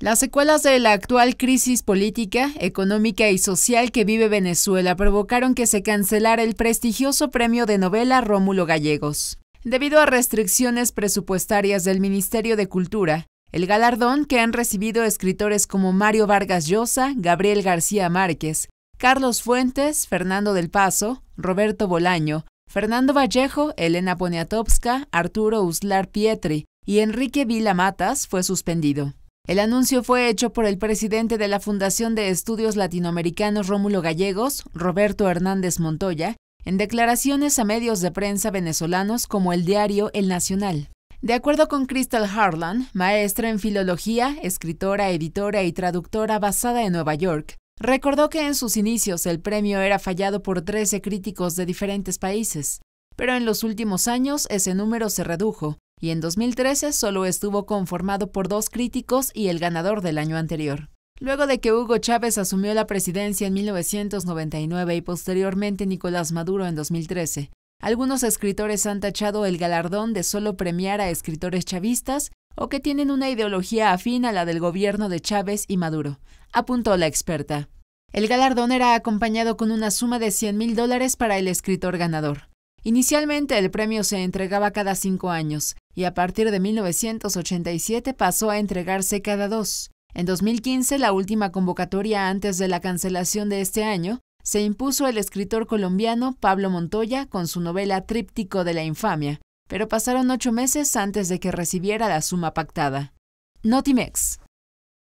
Las secuelas de la actual crisis política, económica y social que vive Venezuela provocaron que se cancelara el prestigioso premio de novela Rómulo Gallegos. Debido a restricciones presupuestarias del Ministerio de Cultura, el galardón que han recibido escritores como Mario Vargas Llosa, Gabriel García Márquez, Carlos Fuentes, Fernando del Paso, Roberto Bolaño, Fernando Vallejo, Elena Poniatowska, Arturo Uslar Pietri y Enrique Vila Matas fue suspendido. El anuncio fue hecho por el presidente de la Fundación de Estudios Latinoamericanos Rómulo Gallegos, Roberto Hernández Montoya, en declaraciones a medios de prensa venezolanos como el diario El Nacional. De acuerdo con Crystal Harlan, maestra en filología, escritora, editora y traductora basada en Nueva York, recordó que en sus inicios el premio era fallado por 13 críticos de diferentes países, pero en los últimos años ese número se redujo, y en 2013 solo estuvo conformado por dos críticos y el ganador del año anterior. Luego de que Hugo Chávez asumió la presidencia en 1999 y posteriormente Nicolás Maduro en 2013, algunos escritores han tachado el galardón de solo premiar a escritores chavistas o que tienen una ideología afín a la del gobierno de Chávez y Maduro, apuntó la experta. El galardón era acompañado con una suma de 100 mil dólares para el escritor ganador. Inicialmente el premio se entregaba cada cinco años, y a partir de 1987 pasó a entregarse cada dos. En 2015, la última convocatoria antes de la cancelación de este año, se impuso el escritor colombiano Pablo Montoya con su novela Tríptico de la Infamia, pero pasaron ocho meses antes de que recibiera la suma pactada. Notimex.